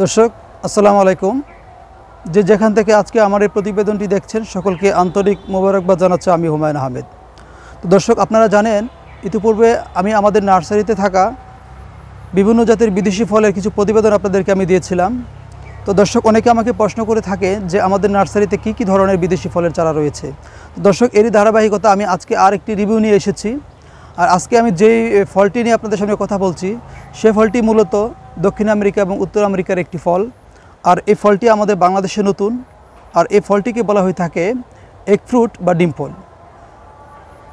দর্শক আসসালামু আলাইকুম যে যেখান থেকে আজকে আমার এই প্রতিবেদনটি দেখছেন সকলকে আন্তরিক মোবারকবাদ জানাচ্ছে আমি হুমায়ুন আহমেদ তো দর্শক আপনারা জানেন ইতিপূর্বে আমি আমাদের নার্সারিতে থাকা বিভিন্ন জাতের বিদেশি ফলের কিছু প্রতিবেদন আপনাদেরকে আমি দিয়েছিলাম তো দর্শক অনেকে আমাকে প্রশ্ন করে থাকে যে আমাদের নার্সারিতে কি কি ধরনের বিদেশি ফলের চারা রয়েছে দর্শক এরই ধারাবাহিকতা আমি আজকে আর একটি রিভিউ নিয়ে এসেছি আর আজকে আমি যেই ফলটি নিয়ে আপনাদের সামনে কথা বলছি সে ফলটি মূলত দক্ষিণ আমেরিকা এবং উত্তর আমেরিকার একটি ফল আর এই ফলটি আমাদের বাংলাদেশে নতুন আর এই ফলটিকে বলা হয়ে থাকে এগ ফ্রুট বা ডিম ফল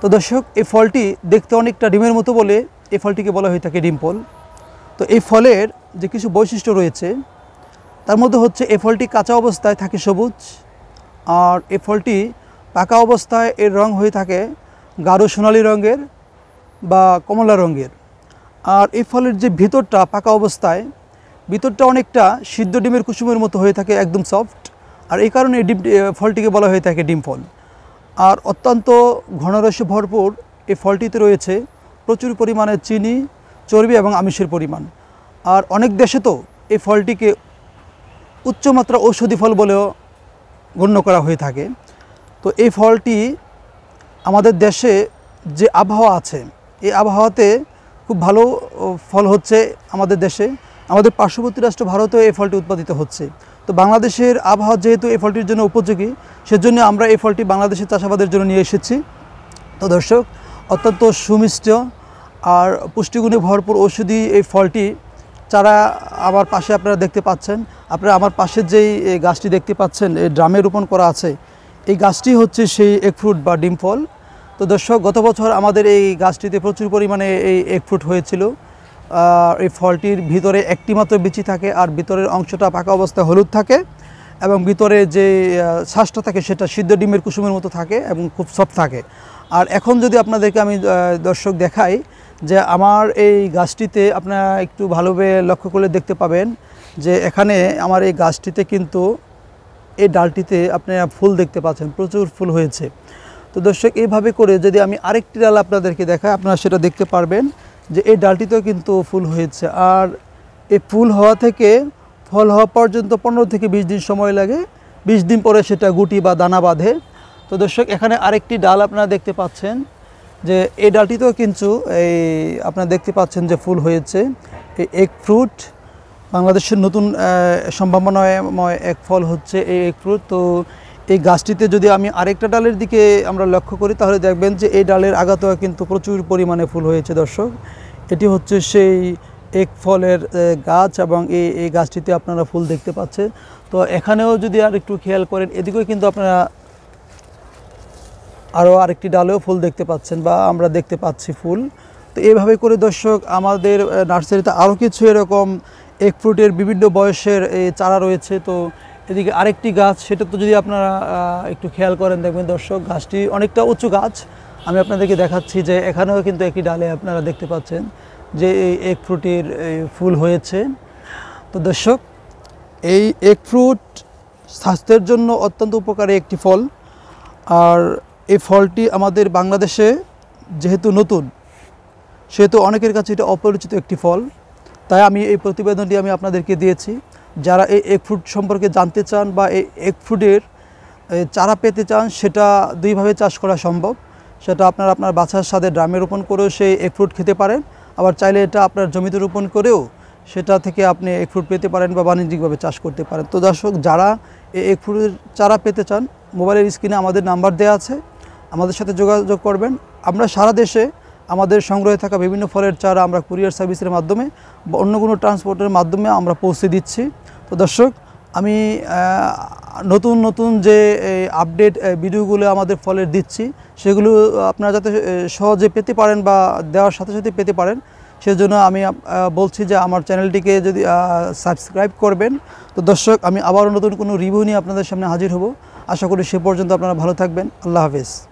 তো দর্শক এই ফলটি দেখতে অনেকটা ডিমের মতো বলে এই ফলটিকে বলা হয়ে থাকে ডিম ফল তো এই ফলের যে কিছু বৈশিষ্ট্য রয়েছে তার মধ্যে হচ্ছে এই ফলটি কাঁচা অবস্থায় থাকে সবুজ আর এই ফলটি পাকা অবস্থায় এর রং হয়ে থাকে গাঢ় সোনালি রঙের বা কমলা রঙের আর এই ফলের যে ভিতরটা পাকা অবস্থায় ভিতরটা অনেকটা সিদ্ধ ডিমের কুসুমের মতো হয়ে থাকে একদম সফট আর এই কারণে ডিম ফলটিকে বলা হয়ে থাকে ডিম ফল আর অত্যন্ত ঘনরসে ভরপুর এই ফলটিতে রয়েছে প্রচুর পরিমাণে চিনি চর্বি এবং আমিষের পরিমাণ আর অনেক দেশে তো এই ফলটিকে উচ্চমাত্রা ঔষধি ফল বলেও গণ্য করা হয়ে থাকে তো এই ফলটি আমাদের দেশে যে আবহাওয়া আছে এই আবহাওয়াতে খুব ভালো ফল হচ্ছে আমাদের দেশে আমাদের পার্শ্ববর্তী রাষ্ট্র ভারতেও এই ফলটি উৎপাদিত হচ্ছে তো বাংলাদেশের আবহাওয়া যেহেতু এই ফলটির জন্য উপযোগী সেজন্য আমরা এই ফলটি বাংলাদেশের চাষাবাদের জন্য নিয়ে এসেছি তো দর্শক অত্যন্ত সুমিষ্ট আর পুষ্টিগুণে ভরপুর ওষুধি এই ফলটি চারা আমার পাশে আপনারা দেখতে পাচ্ছেন আপনারা আমার পাশের যেই গাছটি দেখতে পাচ্ছেন এই ড্রামে রোপণ করা আছে এই গাছটি হচ্ছে সেই এগ ফ্রুট বা ডিম ফল তো দর্শক গত বছর আমাদের এই গাছটিতে প্রচুর পরিমাণে এই এক ফুট হয়েছিল এই ফলটির ভিতরে একটি মাত্র বিচি থাকে আর ভিতরের অংশটা পাকা অবস্থায় হলুদ থাকে এবং ভিতরে যে শ্বাসটা থাকে সেটা সিদ্ধ ডিমের কুসুমের মতো থাকে এবং খুব সফট থাকে আর এখন যদি আপনাদেরকে আমি দর্শক দেখাই যে আমার এই গাছটিতে আপনারা একটু ভালোভাবে লক্ষ্য করলে দেখতে পাবেন যে এখানে আমার এই গাছটিতে কিন্তু এই ডালটিতে আপনারা ফুল দেখতে পাচ্ছেন প্রচুর ফুল হয়েছে তো দর্শক এইভাবে করে যদি আমি আরেকটি ডাল আপনাদেরকে দেখাই আপনারা সেটা দেখতে পারবেন যে এই ডালটিতেও কিন্তু ফুল হয়েছে আর এই ফুল হওয়া থেকে ফল হওয়া পর্যন্ত পনেরো থেকে বিশ দিন সময় লাগে বিশ দিন পরে সেটা গুটি বা দানা বাঁধে তো দর্শক এখানে আরেকটি ডাল আপনারা দেখতে পাচ্ছেন যে এই ডালটিতেও কিন্তু এই আপনারা দেখতে পাচ্ছেন যে ফুল হয়েছে এই এক ফ্রুট বাংলাদেশের নতুন সম্ভাবনাময় এক ফল হচ্ছে এই এক ফ্রুট তো এই গাছটিতে যদি আমি আরেকটা ডালের দিকে আমরা লক্ষ্য করি তাহলে দেখবেন যে এই ডালের আগাত কিন্তু প্রচুর পরিমাণে ফুল হয়েছে দর্শক এটি হচ্ছে সেই এক ফলের গাছ এবং এই এই গাছটিতে আপনারা ফুল দেখতে পাচ্ছে তো এখানেও যদি আর একটু খেয়াল করেন এদিকেও কিন্তু আপনারা আরও আরেকটি ডালেও ফুল দেখতে পাচ্ছেন বা আমরা দেখতে পাচ্ছি ফুল তো এভাবে করে দর্শক আমাদের নার্সারিতে আরও কিছু এরকম এক ফ্রুটের বিভিন্ন বয়সের চারা রয়েছে তো এদিকে আরেকটি গাছ সেটা তো যদি আপনারা একটু খেয়াল করেন দেখবেন দর্শক গাছটি অনেকটা উঁচু গাছ আমি আপনাদেরকে দেখাচ্ছি যে এখানেও কিন্তু একটি ডালে আপনারা দেখতে পাচ্ছেন যে এই এক ফ্রুটির ফুল হয়েছে তো দর্শক এই এক ফ্রুট স্বাস্থ্যের জন্য অত্যন্ত উপকারী একটি ফল আর এই ফলটি আমাদের বাংলাদেশে যেহেতু নতুন সেহেতু অনেকের কাছে এটা অপরিচিত একটি ফল তাই আমি এই প্রতিবেদনটি আমি আপনাদেরকে দিয়েছি যারা এই এগ ফ্রুট সম্পর্কে জানতে চান বা এই এগ ফ্রুটের চারা পেতে চান সেটা দুইভাবে চাষ করা সম্ভব সেটা আপনার আপনার বাছার সাথে ড্রামে রোপণ করেও সেই এগ ফ্রুট খেতে পারেন আবার চাইলে এটা আপনার জমিতে রোপণ করেও সেটা থেকে আপনি এগ ফ্রুট পেতে পারেন বা বাণিজ্যিকভাবে চাষ করতে পারেন তো দর্শক যারা এই এগ ফ্রুটের চারা পেতে চান মোবাইলের স্ক্রিনে আমাদের নাম্বার দেওয়া আছে আমাদের সাথে যোগাযোগ করবেন আমরা সারা দেশে আমাদের সংগ্রহে থাকা বিভিন্ন ফলের চারা আমরা কুরিয়ার সার্ভিসের মাধ্যমে বা অন্য কোনো ট্রান্সপোর্টের মাধ্যমে আমরা পৌঁছে দিচ্ছি তো দর্শক আমি নতুন নতুন যে আপডেট ভিডিওগুলো আমাদের ফলের দিচ্ছি সেগুলো আপনারা যাতে সহজে পেতে পারেন বা দেওয়ার সাথে সাথে পেতে পারেন সেজন্য আমি বলছি যে আমার চ্যানেলটিকে যদি সাবস্ক্রাইব করবেন তো দর্শক আমি আবারও নতুন কোনো রিভিউ নিয়ে আপনাদের সামনে হাজির হব আশা করি সে পর্যন্ত আপনারা ভালো থাকবেন আল্লাহ হাফিজ